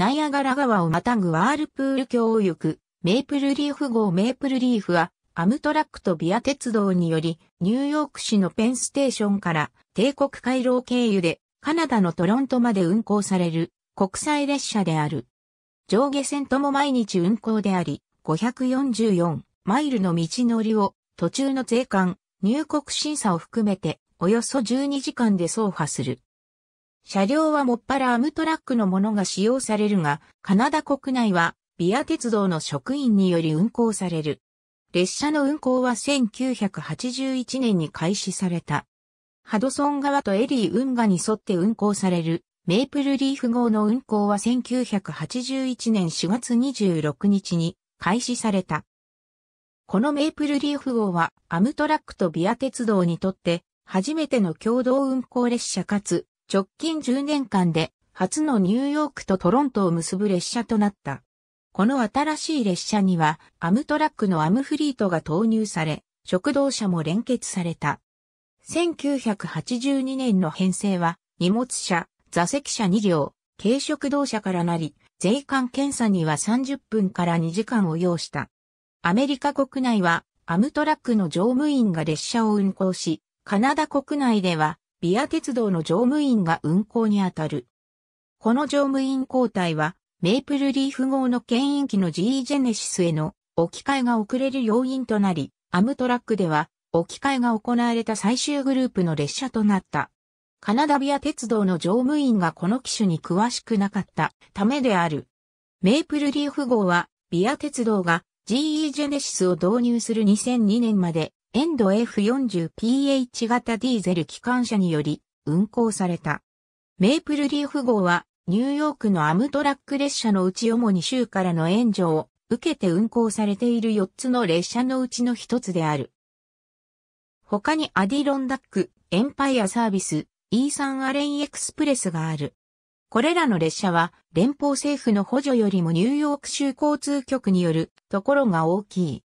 ナイアガラ川をまたぐワールプール橋を行く、メイプルリーフ号メイプルリーフは、アムトラックとビア鉄道により、ニューヨーク市のペンステーションから帝国回廊経由でカナダのトロントまで運行される国際列車である。上下線とも毎日運行であり、544マイルの道のりを途中の税関、入国審査を含めておよそ12時間で走破する。車両はもっぱらアムトラックのものが使用されるが、カナダ国内はビア鉄道の職員により運行される。列車の運行は1981年に開始された。ハドソン川とエリー運河に沿って運行される。メイプルリーフ号の運行は1981年4月26日に開始された。このメイプルリーフ号はアムトラックとビア鉄道にとって初めての共同運行列車かつ直近10年間で初のニューヨークとトロントを結ぶ列車となった。この新しい列車にはアムトラックのアムフリートが投入され、食堂車も連結された。1982年の編成は荷物車、座席車2両、軽食堂車からなり、税関検査には30分から2時間を要した。アメリカ国内はアムトラックの乗務員が列車を運行し、カナダ国内ではビア鉄道の乗務員が運行にあたる。この乗務員交代は、メイプルリーフ号の牽引機の GE ジェネシスへの置き換えが遅れる要因となり、アムトラックでは置き換えが行われた最終グループの列車となった。カナダビア鉄道の乗務員がこの機種に詳しくなかったためである。メイプルリーフ号はビア鉄道が GE ジェネシスを導入する2002年までエンド F40PH 型ディーゼル機関車により運行された。メイプルリーフ号はニューヨークのアムトラック列車のうち主に州からの援助を受けて運行されている4つの列車のうちの1つである。他にアディロンダック、エンパイアサービス、イーサンアレンエクスプレスがある。これらの列車は連邦政府の補助よりもニューヨーク州交通局によるところが大きい。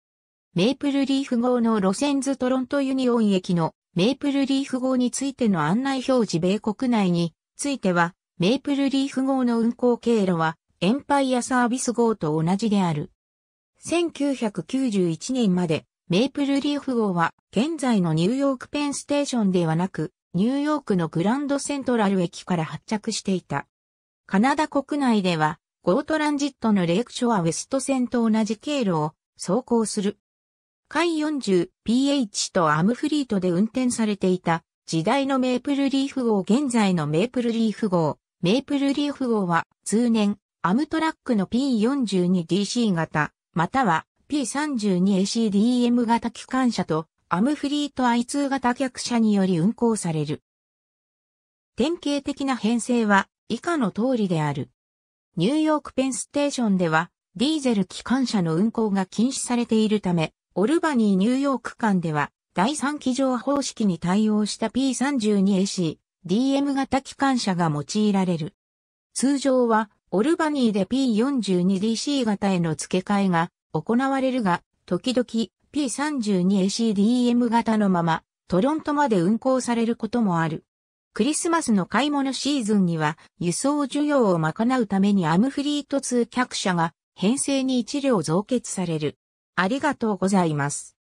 メイプルリーフ号の路線図トロントユニオン駅のメイプルリーフ号についての案内表示米国内については、メイプルリーフ号の運行経路はエンパイアサービス号と同じである。1991年までメイプルリーフ号は現在のニューヨークペンステーションではなく、ニューヨークのグランドセントラル駅から発着していた。カナダ国内では、ゴートランジットのレイクショアウェスト線と同じ経路を走行する。海 40PH とアムフリートで運転されていた時代のメープルリーフ号現在のメープルリーフ号。メープルリーフ号は通年アムトラックの P42DC 型または P32ACDM 型機関車とアムフリート I2 型客車により運行される。典型的な編成は以下の通りである。ニューヨークペンステーションではディーゼル機関車の運行が禁止されているため、オルバニーニューヨーク間では、第3機乗方式に対応した P32AC、DM 型機関車が用いられる。通常は、オルバニーで P42DC 型への付け替えが行われるが、時々 P32ACDM 型のまま、トロントまで運行されることもある。クリスマスの買い物シーズンには、輸送需要を賄うためにアムフリート通客車が編成に1両増結される。ありがとうございます。